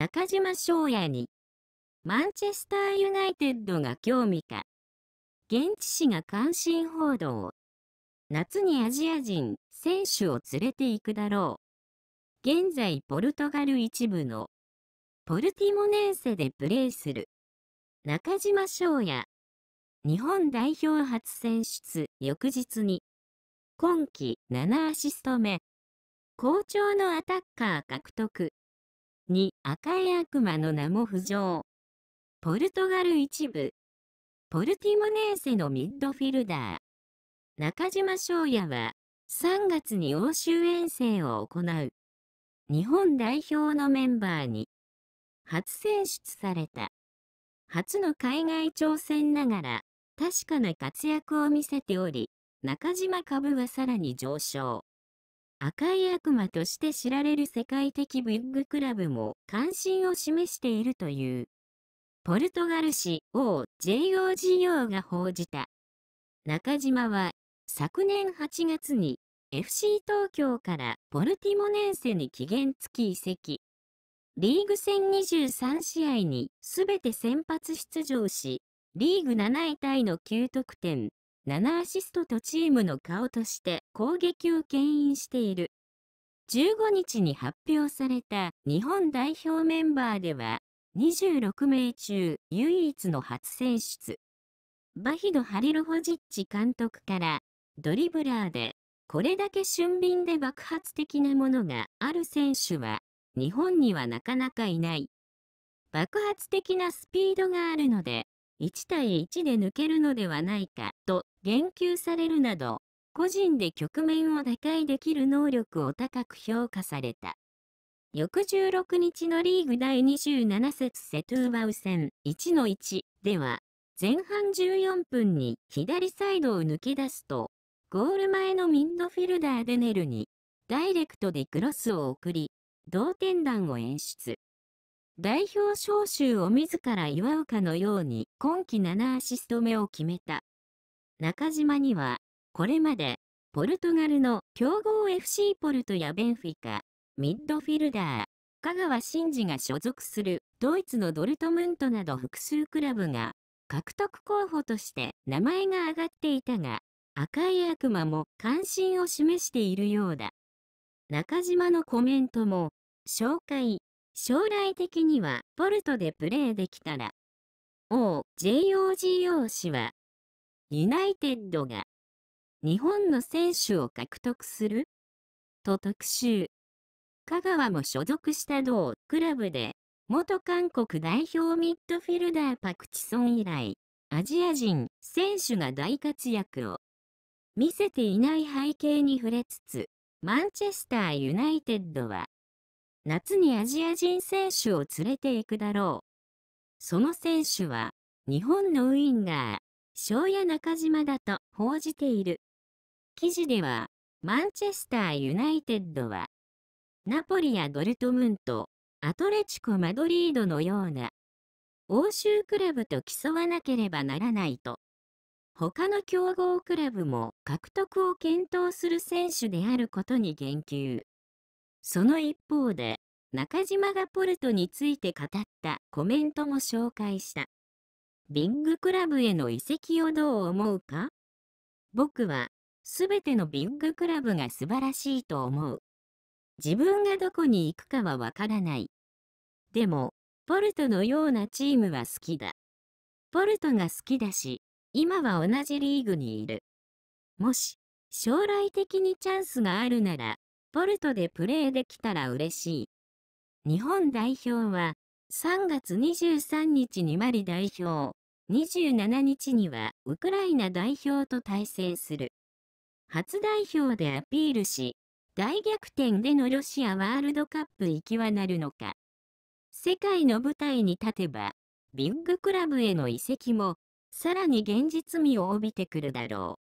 中島翔也にマンチェスターユナイテッドが興味か現地紙が関心報道夏にアジア人選手を連れて行くだろう現在ポルトガル一部のポルティモネーセでプレーする中島翔也日本代表初選出翌日に今季7アシスト目好調のアタッカー獲得2赤い悪魔の名も浮上ポルトガル一部ポルティモネーセのミッドフィルダー中島翔也は3月に欧州遠征を行う日本代表のメンバーに初選出された初の海外挑戦ながら確かな活躍を見せており中島株はさらに上昇赤い悪魔として知られる世界的ビッグクラブも関心を示しているという。ポルトガル紙 OJOGO が報じた。中島は昨年8月に FC 東京からポルティモネンセに期限付き移籍。リーグ戦23試合にすべて先発出場し、リーグ7位タイの9得点、7アシストとチームの顔として攻撃を牽引している。15日に発表された日本代表メンバーでは、26名中唯一の初選出。バヒド・ハリルホジッチ監督からドリブラーでこれだけ俊敏で爆発的なものがある選手は日本にはなかなかいない。爆発的なスピードがあるので1対1で抜けるのではないかと言及されるなど、個人で局面を打開できる能力を高く評価された。翌16日のリーグ第27節セトゥーバウ戦1の1では、前半14分に左サイドを抜け出すと、ゴール前のミッドフィルダーデネルに、ダイレクトでクロスを送り、同点弾を演出。代表招集を自ら祝うかのように今季7アシスト目を決めた。中島には、これまで、ポルトガルの強豪 FC ポルトやベンフィカ、ミッドフィルダー、香川真司が所属するドイツのドルトムントなど複数クラブが獲得候補として名前が挙がっていたが、赤い悪魔も関心を示しているようだ。中島のコメントも、紹介、将来的にはポルトでプレーできたら。o JOGO 氏はユナイテッドが日本の選手を獲得すると特集。香川も所属した同クラブで元韓国代表ミッドフィルダーパクチソン以来アジア人選手が大活躍を見せていない背景に触れつつマンチェスターユナイテッドは夏にアジア人選手を連れていくだろう。その選手は日本のウインガー庄屋中島だと報じている。記事では、マンチェスターユナイテッドは、ナポリやドルトムント、アトレチコ・マドリードのような、欧州クラブと競わなければならないと、他の強豪クラブも獲得を検討する選手であることに言及。その一方で、中島がポルトについて語ったコメントも紹介した。ビッグクラブへの移籍をどう思うか僕は、すべてのビッグクラブが素晴らしいと思う。自分がどこに行くかはわからない。でも、ポルトのようなチームは好きだ。ポルトが好きだし、今は同じリーグにいる。もし、将来的にチャンスがあるなら、ポルトでプレーできたら嬉しい。日本代表は、3月23日にマリ代表、27日にはウクライナ代表と対戦する。初代表でアピールし、大逆転でのロシアワールドカップ行きはなるのか。世界の舞台に立てば、ビッグクラブへの移籍も、さらに現実味を帯びてくるだろう。